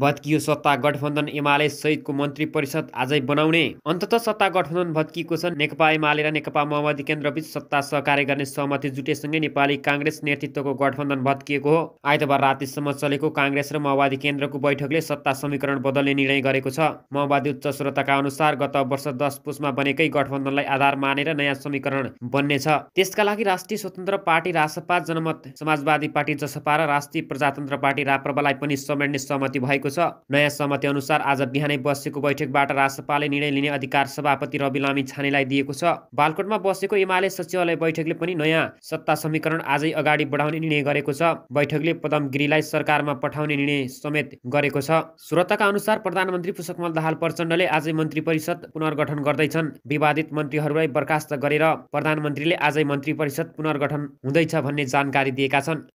भत्कियो सत्ता गठबन्धन एमाले सहितको मन्त्री परिषद आजै बनाउने अन्तत सत्ता गठबन्धन भत्किएको छ नेकपा एमाले र नेकपा माओवादी केन्द्रबीच सत्ता सहकार्य गर्ने सहमति जुटेसँगै नेपाली काङ्ग्रेस नेतृत्वको गठबन्धन भत्किएको हो आइतबार रातिसम्म चलेको काङ्ग्रेस र माओवादी केन्द्रको बैठकले सत्ता समीकरण बदल्ने निर्णय गरेको छ माओवादी उच्च श्रोताका अनुसार गत वर्ष दस पुसमा बनेकै गठबन्धनलाई आधार मानेर नयाँ समीकरण बन्नेछ त्यसका लागि राष्ट्रिय स्वतन्त्र पार्टी रासपा जनमत समाजवादी पार्टी जसपा र राष्ट्रिय प्रजातन्त्र पार्टी राप्रपालाई पनि समेट्ने सहमति भएको भएको छ नयाँ सहमति अनुसार आज बिहानै बसेको बैठकबाट राजसपाले निर्णय लिने अधिकार सभापति रवि लामी छानेलाई दिएको छ बालकोटमा बसेको एमाले सचिवालय बैठकले पनि नयाँ सत्ता समीकरण आजै अगाडि बढाउने निर्णय गरेको छ बैठकले पदम गिरीलाई सरकारमा पठाउने निर्णय समेत गरेको छ श्रोताका अनुसार प्रधानमन्त्री पुष्पकमल दाहाल प्रचण्डले आजै मन्त्री परिषद पुनर्गठन गर्दैछन् विवादित मन्त्रीहरूलाई बर्खास्त गरेर प्रधानमन्त्रीले आजै मन्त्री परिषद पुनर्गठन हुँदैछ भन्ने जानकारी दिएका छन्